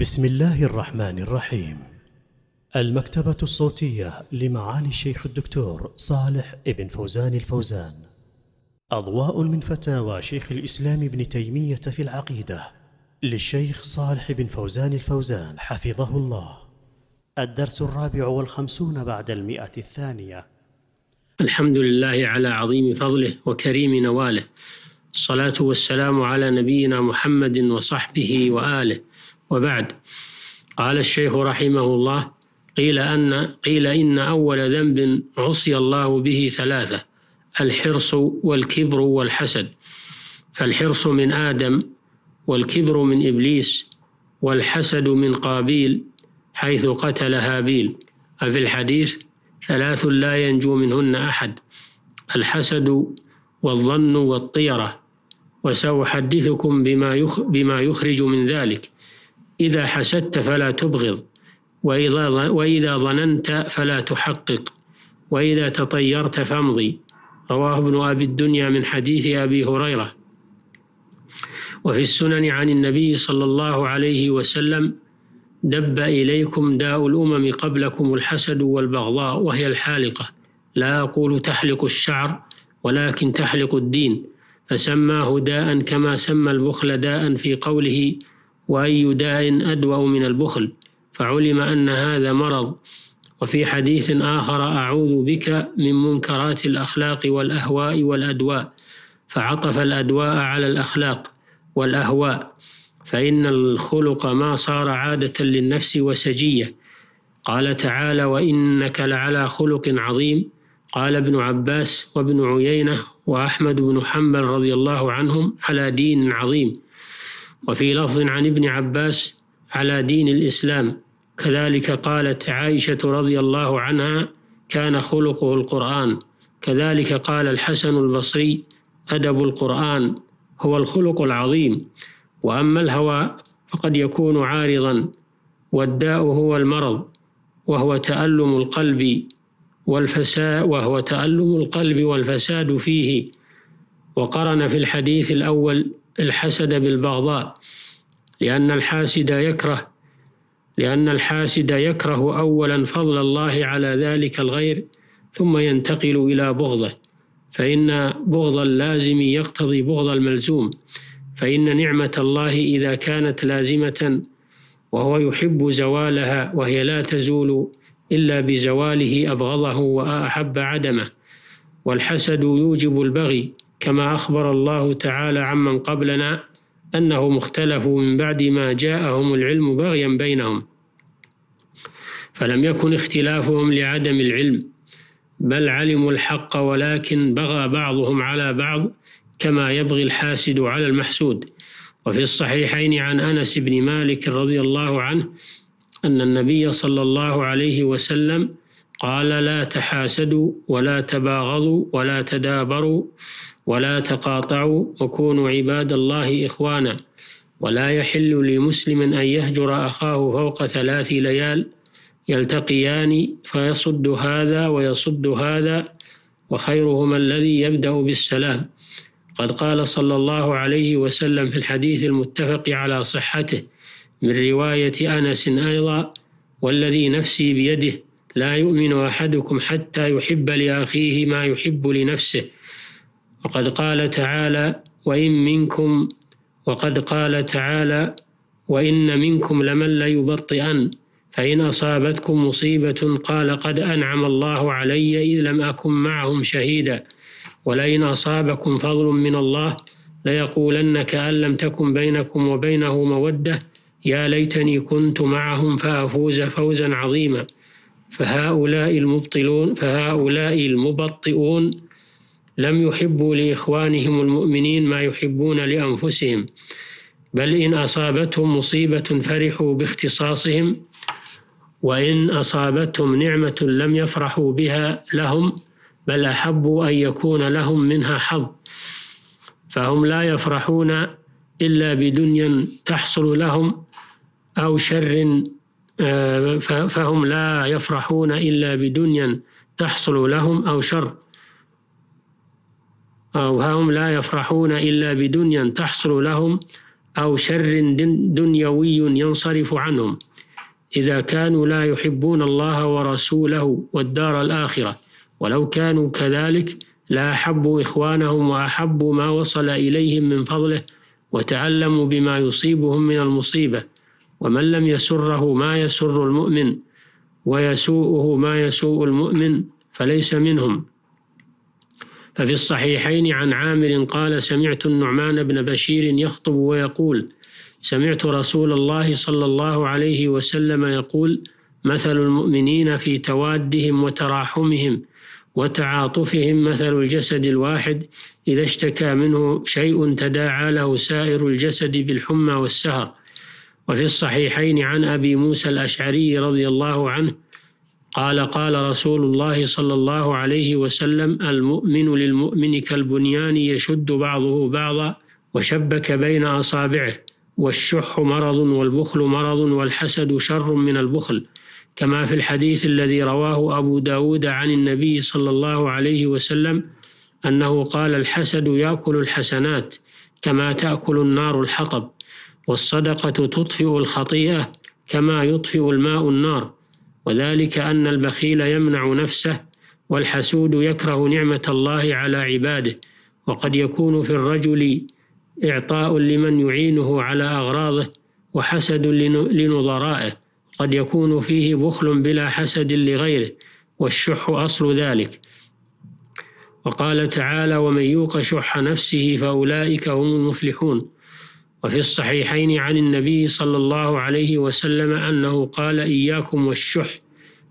بسم الله الرحمن الرحيم المكتبة الصوتية لمعالي الشيخ الدكتور صالح ابن فوزان الفوزان أضواء من فتاوى شيخ الإسلام ابن تيمية في العقيدة للشيخ صالح بن فوزان الفوزان حفظه الله الدرس الرابع والخمسون بعد المئة الثانية الحمد لله على عظيم فضله وكريم نواله الصلاة والسلام على نبينا محمد وصحبه وآله وبعد قال الشيخ رحمه الله قيل أن قيل إن أول ذنب عصي الله به ثلاثة الحرص والكبر والحسد فالحرص من آدم والكبر من إبليس والحسد من قابيل حيث قتل هابيل ففي الحديث ثلاث لا ينجو منهن أحد الحسد والظن والطيرة وسأحدثكم بما بما يخرج من ذلك إذا حسدت فلا تبغض وإذا, وإذا ظننت فلا تحقق وإذا تطيرت فامضي رواه ابن أبي الدنيا من حديث أبي هريرة وفي السنن عن النبي صلى الله عليه وسلم دب إليكم داء الأمم قبلكم الحسد والبغضاء وهي الحالقة لا أقول تحلق الشعر ولكن تحلق الدين فسماه داء كما سمى البخل داء في قوله وأي داء أدوأ من البخل فعلم أن هذا مرض وفي حديث آخر أعوذ بك من منكرات الأخلاق والأهواء والأدواء فعطف الأدواء على الأخلاق والأهواء فإن الخلق ما صار عادة للنفس وسجية قال تعالى وإنك لعلى خلق عظيم قال ابن عباس وابن عيينة وأحمد بن حنبل رضي الله عنهم على دين عظيم وفي لفظ عن ابن عباس على دين الإسلام كذلك قالت عائشة رضي الله عنها كان خلقه القرآن كذلك قال الحسن البصري أدب القرآن هو الخلق العظيم وأما الهوى فقد يكون عارضا والداء هو المرض وهو تألم القلب والفساد وهو تألم القلب والفساد فيه وقرن في الحديث الأول الحسد بالبغضاء لأن الحاسد يكره لأن الحاسد يكره أولا فضل الله على ذلك الغير ثم ينتقل إلى بغضه فإن بغض اللازم يقتضي بغض الملزوم فإن نعمة الله إذا كانت لازمة وهو يحب زوالها وهي لا تزول إلا بزواله أبغضه وأحب عدمه والحسد يوجب البغي كما أخبر الله تعالى عمن قبلنا أنهم اختلفوا من بعد ما جاءهم العلم بغيا بينهم فلم يكن اختلافهم لعدم العلم بل علموا الحق ولكن بغى بعضهم على بعض كما يبغي الحاسد على المحسود وفي الصحيحين عن أنس بن مالك رضي الله عنه أن النبي صلى الله عليه وسلم قال لا تحاسدوا ولا تباغضوا ولا تدابروا ولا تقاطعوا وكونوا عباد الله إخوانا ولا يحل لمسلم أن يهجر أخاه فوق ثلاث ليال يلتقيان فيصد هذا ويصد هذا وخيرهما الذي يبدأ بالسلام قد قال صلى الله عليه وسلم في الحديث المتفق على صحته من رواية أنس أيضا والذي نفسي بيده لا يؤمن أحدكم حتى يحب لأخيه ما يحب لنفسه وقد قال تعالى وإن منكم وقد قال تعالى وإن منكم لمن ليبطئن فإن أصابتكم مصيبة قال قد أنعم الله علي إذ لم أكن معهم شهيدا ولئن أصابكم فضل من الله ليقولن كأن لم تكن بينكم وبينه مودة يا ليتني كنت معهم فأفوز فوزا عظيما فهؤلاء المبطلون فهؤلاء المبطئون لم يحبوا لإخوانهم المؤمنين ما يحبون لأنفسهم بل إن أصابتهم مصيبة فرحوا باختصاصهم وإن أصابتهم نعمة لم يفرحوا بها لهم بل أحبوا أن يكون لهم منها حظ فهم لا يفرحون إلا بدنيا تحصل لهم أو شر آه، فهم لا يفرحون إلا بدنيا تحصل لهم أو شر أو هم لا يفرحون إلا بدنيا تحصل لهم أو شر دنيوي ينصرف عنهم إذا كانوا لا يحبون الله ورسوله والدار الآخرة ولو كانوا كذلك لأحبوا إخوانهم وأحبوا ما وصل إليهم من فضله وتعلموا بما يصيبهم من المصيبة ومن لم يسره ما يسر المؤمن ويسوءه ما يسوء المؤمن فليس منهم ففي الصحيحين عن عامر قال سمعت النعمان بن بشير يخطب ويقول سمعت رسول الله صلى الله عليه وسلم يقول مثل المؤمنين في توادهم وتراحمهم وتعاطفهم مثل الجسد الواحد إذا اشتكى منه شيء تداعى له سائر الجسد بالحمى والسهر وفي الصحيحين عن أبي موسى الأشعري رضي الله عنه قال قال رسول الله صلى الله عليه وسلم المؤمن للمؤمن كالبنيان يشد بعضه بعضا وشبك بين أصابعه والشح مرض والبخل مرض والحسد شر من البخل كما في الحديث الذي رواه أبو داود عن النبي صلى الله عليه وسلم أنه قال الحسد يأكل الحسنات كما تأكل النار الحطب والصدقة تطفئ الخطيئة كما يطفئ الماء النار وذلك أن البخيل يمنع نفسه والحسود يكره نعمة الله على عباده وقد يكون في الرجل إعطاء لمن يعينه على أغراضه وحسد لنظرائه قد يكون فيه بخل بلا حسد لغيره والشح أصل ذلك وقال تعالى ومن يوق شح نفسه فأولئك هم المفلحون وفي الصحيحين عن النبي صلى الله عليه وسلم أنه قال إياكم والشح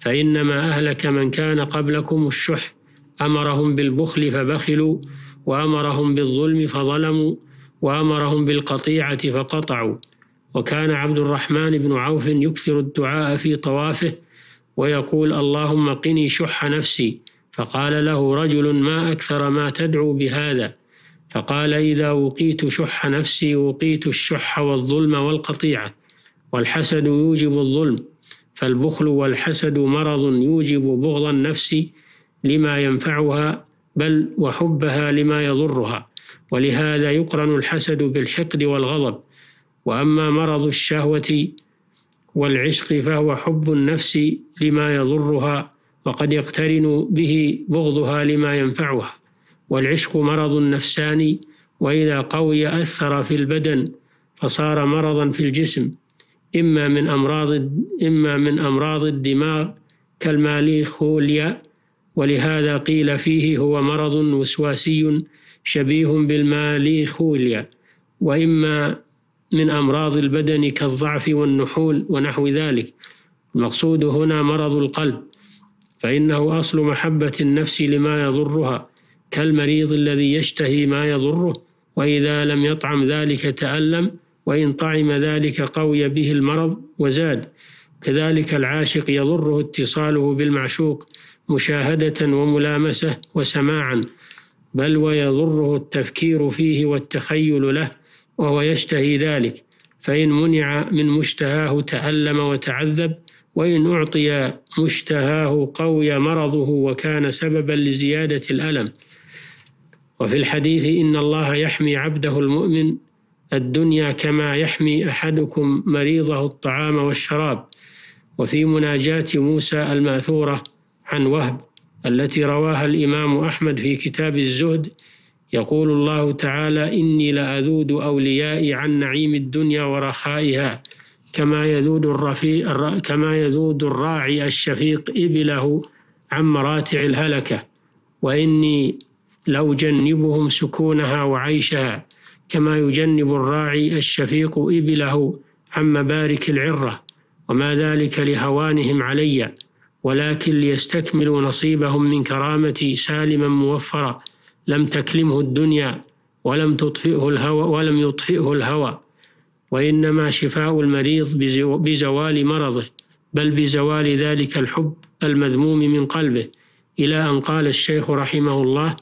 فإنما أهلك من كان قبلكم الشح أمرهم بالبخل فبخلوا وأمرهم بالظلم فظلموا وأمرهم بالقطيعة فقطعوا وكان عبد الرحمن بن عوف يكثر الدعاء في طوافه ويقول اللهم قني شح نفسي فقال له رجل ما أكثر ما تدعو بهذا فقال إذا وقيت شح نفسي وقيت الشح والظلم والقطيعة والحسد يوجب الظلم فالبخل والحسد مرض يوجب بغض النفس لما ينفعها بل وحبها لما يضرها ولهذا يقرن الحسد بالحقد والغضب وأما مرض الشهوة والعشق فهو حب النفس لما يضرها وقد يقترن به بغضها لما ينفعها والعشق مرض نفساني وإذا قوي أثر في البدن فصار مرضا في الجسم إما من أمراض إما من أمراض الدماغ كالماليخوليا ولهذا قيل فيه هو مرض وسواسي شبيه بالماليخوليا وإما من أمراض البدن كالضعف والنحول ونحو ذلك المقصود هنا مرض القلب فإنه أصل محبة النفس لما يضرها كالمريض الذي يشتهي ما يضره وإذا لم يطعم ذلك تألم وإن طعم ذلك قوي به المرض وزاد كذلك العاشق يضره اتصاله بالمعشوق مشاهدة وملامسة وسماعا بل ويضره التفكير فيه والتخيل له وهو يشتهي ذلك فإن منع من مشتهاه تألم وتعذب وإن أعطي مشتهاه قوي مرضه وكان سببا لزيادة الألم وفي الحديث إن الله يحمي عبده المؤمن الدنيا كما يحمي أحدكم مريضه الطعام والشراب وفي مناجاة موسى الماثورة عن وهب التي رواها الإمام أحمد في كتاب الزهد يقول الله تعالى إني لأذود أوليائي عن نعيم الدنيا ورخائها كما يذود الرفيق كما يذود الراعي الشفيق إبله عن مراتع الهلكة وإني لأجنبهم سكونها وعيشها كما يجنب الراعي الشفيق إبله عن مبارك العرة وما ذلك لهوانهم علي ولكن ليستكملوا نصيبهم من كرامتي سالما موفرا لم تكلمه الدنيا ولم تطفئه الهوى ولم يطفئه الهوى وإنما شفاء المريض بزوال مرضه بل بزوال ذلك الحب المذموم من قلبه إلى أن قال الشيخ رحمه الله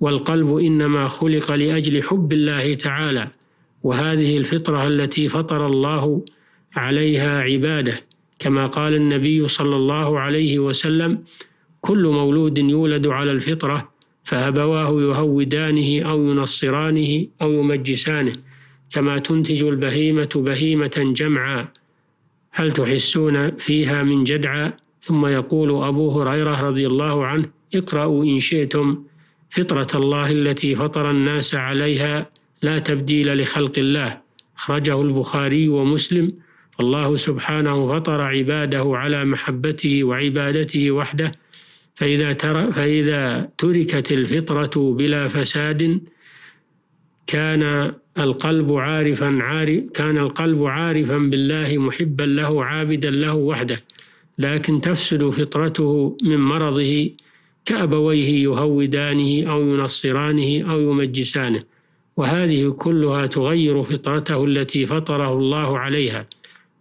والقلب إنما خلق لأجل حب الله تعالى وهذه الفطرة التي فطر الله عليها عباده كما قال النبي صلى الله عليه وسلم كل مولود يولد على الفطرة فأبواه يهودانه أو ينصرانه أو يمجسانه كما تنتج البهيمة بهيمة جمعا هل تحسون فيها من جدعى ثم يقول أبو هريرة رضي الله عنه اقرأوا إن شئتم فطرة الله التي فطر الناس عليها لا تبديل لخلق الله أخرجه البخاري ومسلم فالله سبحانه فطر عباده على محبته وعبادته وحده فإذا, تر فإذا تركت الفطرة بلا فساد كان القلب عارفا عارف كان القلب عارفا بالله محبا له عابدا له وحده لكن تفسد فطرته من مرضه كأبويه يهودانه أو ينصرانه أو يمجسانه وهذه كلها تغير فطرته التي فطره الله عليها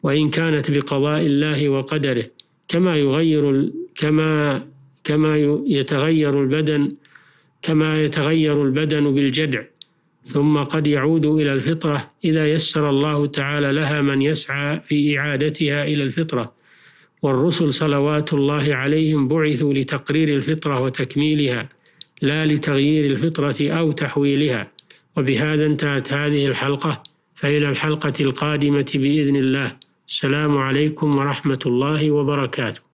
وإن كانت بقضاء الله وقدره كما يغير كما كما يتغير البدن كما يتغير البدن بالجدع ثم قد يعود إلى الفطرة إذا يسر الله تعالى لها من يسعى في إعادتها إلى الفطرة والرسل صلوات الله عليهم بعثوا لتقرير الفطرة وتكميلها لا لتغيير الفطرة أو تحويلها وبهذا انتهت هذه الحلقة فإلى الحلقة القادمة بإذن الله السلام عليكم ورحمة الله وبركاته